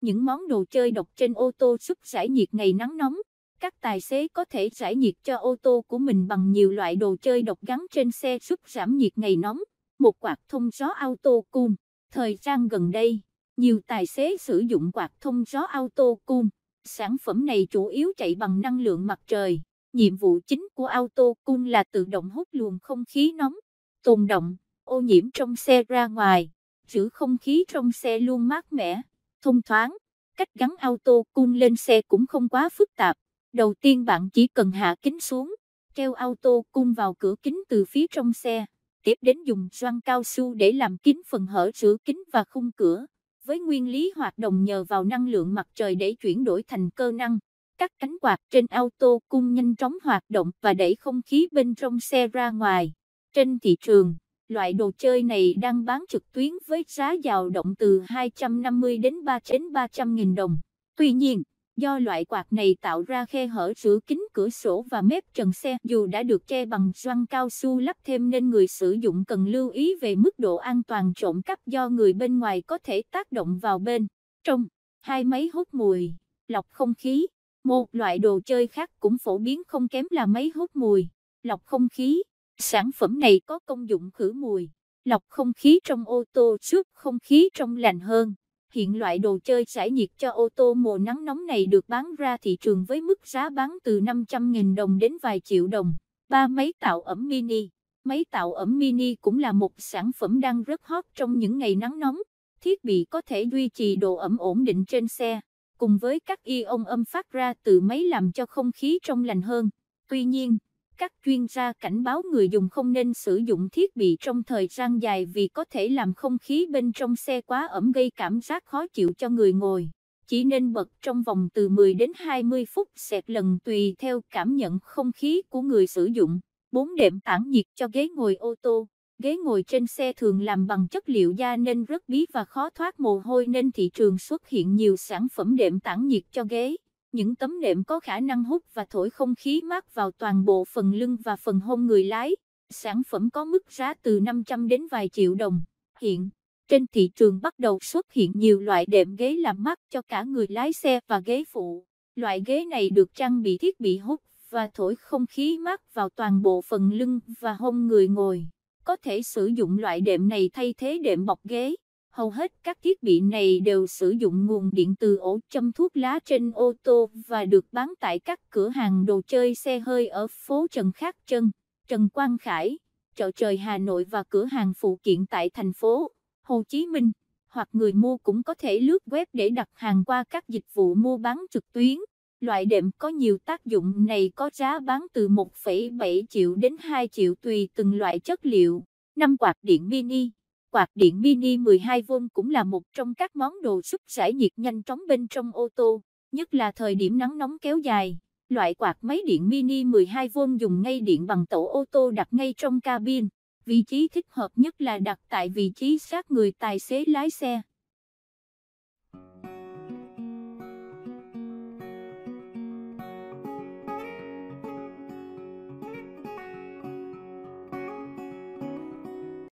Những món đồ chơi độc trên ô tô giúp giải nhiệt ngày nắng nóng, các tài xế có thể giải nhiệt cho ô tô của mình bằng nhiều loại đồ chơi độc gắn trên xe giúp giảm nhiệt ngày nóng. Một quạt thông gió auto cool. Thời gian gần đây, nhiều tài xế sử dụng quạt thông gió auto cool. Sản phẩm này chủ yếu chạy bằng năng lượng mặt trời. Nhiệm vụ chính của auto cool là tự động hút luồng không khí nóng, tồn động, ô nhiễm trong xe ra ngoài, giữ không khí trong xe luôn mát mẻ thông thoáng. Cách gắn auto cun lên xe cũng không quá phức tạp. Đầu tiên bạn chỉ cần hạ kính xuống, treo auto cun vào cửa kính từ phía trong xe, tiếp đến dùng gioăng cao su để làm kín phần hở giữa kính và khung cửa. Với nguyên lý hoạt động nhờ vào năng lượng mặt trời để chuyển đổi thành cơ năng, các cánh quạt trên auto cun nhanh chóng hoạt động và đẩy không khí bên trong xe ra ngoài. Trên thị trường loại đồ chơi này đang bán trực tuyến với giá dao động từ 250 đến 3 đến 300 nghìn đồng. Tuy nhiên, do loại quạt này tạo ra khe hở giữa kính cửa sổ và mép trần xe dù đã được che bằng doăng cao su lắp thêm nên người sử dụng cần lưu ý về mức độ an toàn trộm cắp do người bên ngoài có thể tác động vào bên. Trong, hai máy hút mùi, lọc không khí. Một loại đồ chơi khác cũng phổ biến không kém là máy hút mùi, lọc không khí Sản phẩm này có công dụng khử mùi, lọc không khí trong ô tô giúp không khí trong lành hơn. Hiện loại đồ chơi giải nhiệt cho ô tô mùa nắng nóng này được bán ra thị trường với mức giá bán từ 500.000 đồng đến vài triệu đồng. Ba máy tạo ẩm mini Máy tạo ẩm mini cũng là một sản phẩm đang rất hot trong những ngày nắng nóng. Thiết bị có thể duy trì độ ẩm ổn định trên xe, cùng với các ion âm phát ra từ máy làm cho không khí trong lành hơn. Tuy nhiên, các chuyên gia cảnh báo người dùng không nên sử dụng thiết bị trong thời gian dài vì có thể làm không khí bên trong xe quá ẩm gây cảm giác khó chịu cho người ngồi. Chỉ nên bật trong vòng từ 10 đến 20 phút xẹt lần tùy theo cảm nhận không khí của người sử dụng. 4. Đệm tản nhiệt cho ghế ngồi ô tô. Ghế ngồi trên xe thường làm bằng chất liệu da nên rất bí và khó thoát mồ hôi nên thị trường xuất hiện nhiều sản phẩm đệm tản nhiệt cho ghế. Những tấm nệm có khả năng hút và thổi không khí mát vào toàn bộ phần lưng và phần hông người lái. Sản phẩm có mức giá từ 500 đến vài triệu đồng. Hiện, trên thị trường bắt đầu xuất hiện nhiều loại đệm ghế làm mát cho cả người lái xe và ghế phụ. Loại ghế này được trang bị thiết bị hút và thổi không khí mát vào toàn bộ phần lưng và hông người ngồi. Có thể sử dụng loại đệm này thay thế đệm bọc ghế. Hầu hết các thiết bị này đều sử dụng nguồn điện từ ổ châm thuốc lá trên ô tô và được bán tại các cửa hàng đồ chơi xe hơi ở phố Trần Khát Trân, Trần Quang Khải, chợ trời Hà Nội và cửa hàng phụ kiện tại thành phố Hồ Chí Minh, hoặc người mua cũng có thể lướt web để đặt hàng qua các dịch vụ mua bán trực tuyến. Loại đệm có nhiều tác dụng này có giá bán từ 1,7 triệu đến 2 triệu tùy từng loại chất liệu. 5 quạt điện mini Quạt điện mini 12V cũng là một trong các món đồ giúp giải nhiệt nhanh chóng bên trong ô tô, nhất là thời điểm nắng nóng kéo dài. Loại quạt máy điện mini 12V dùng ngay điện bằng tổ ô tô đặt ngay trong cabin. Vị trí thích hợp nhất là đặt tại vị trí sát người tài xế lái xe.